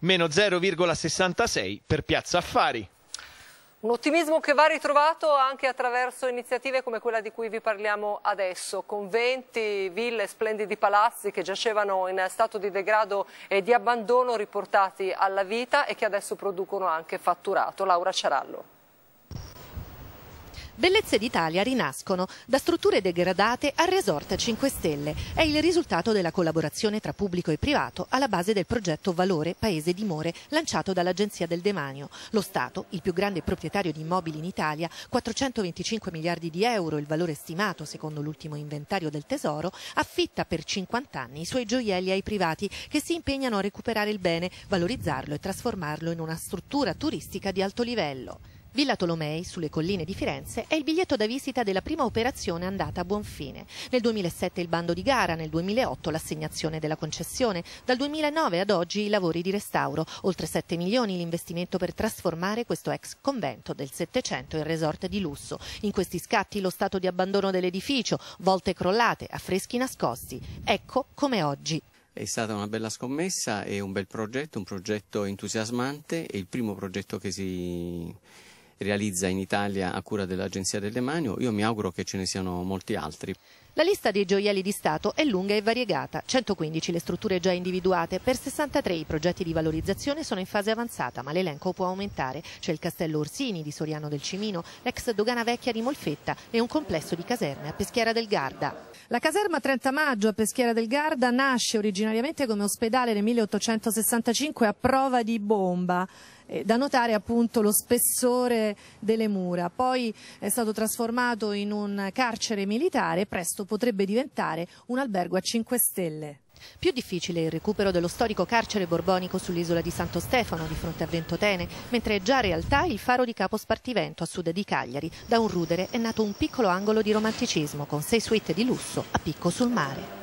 meno 0,66 per Piazza Affari. Un ottimismo che va ritrovato anche attraverso iniziative come quella di cui vi parliamo adesso, conventi, ville, splendidi palazzi che giacevano in stato di degrado e di abbandono riportati alla vita e che adesso producono anche fatturato. Laura Ciarallo. Bellezze d'Italia rinascono da strutture degradate a resort 5 stelle. È il risultato della collaborazione tra pubblico e privato alla base del progetto Valore Paese di More lanciato dall'Agenzia del Demanio. Lo Stato, il più grande proprietario di immobili in Italia, 425 miliardi di euro il valore stimato secondo l'ultimo inventario del Tesoro, affitta per 50 anni i suoi gioielli ai privati che si impegnano a recuperare il bene, valorizzarlo e trasformarlo in una struttura turistica di alto livello. Villa Tolomei, sulle colline di Firenze, è il biglietto da visita della prima operazione andata a buon fine. Nel 2007 il bando di gara, nel 2008 l'assegnazione della concessione, dal 2009 ad oggi i lavori di restauro, oltre 7 milioni l'investimento per trasformare questo ex convento del Settecento in resort di lusso. In questi scatti lo stato di abbandono dell'edificio, volte crollate, affreschi nascosti. Ecco come oggi. È stata una bella scommessa e un bel progetto, un progetto entusiasmante, è il primo progetto che si realizza in Italia a cura dell'Agenzia del Demanio, io mi auguro che ce ne siano molti altri. La lista dei gioielli di Stato è lunga e variegata, 115 le strutture già individuate, per 63 i progetti di valorizzazione sono in fase avanzata, ma l'elenco può aumentare. C'è il castello Orsini di Soriano del Cimino, l'ex dogana vecchia di Molfetta e un complesso di caserme a Peschiera del Garda. La caserma 30 maggio a Peschiera del Garda nasce originariamente come ospedale nel 1865 a prova di bomba eh, da notare appunto lo spessore delle mura. Poi è stato trasformato in un carcere militare, presto Palazzo potrebbe diventare un albergo a 5 stelle. Più difficile il recupero dello storico carcere borbonico sull'isola di Santo Stefano di fronte a Ventotene, mentre è già realtà il faro di Capo Spartivento a sud di Cagliari. Da un rudere è nato un piccolo angolo di romanticismo con sei suite di lusso a picco sul mare.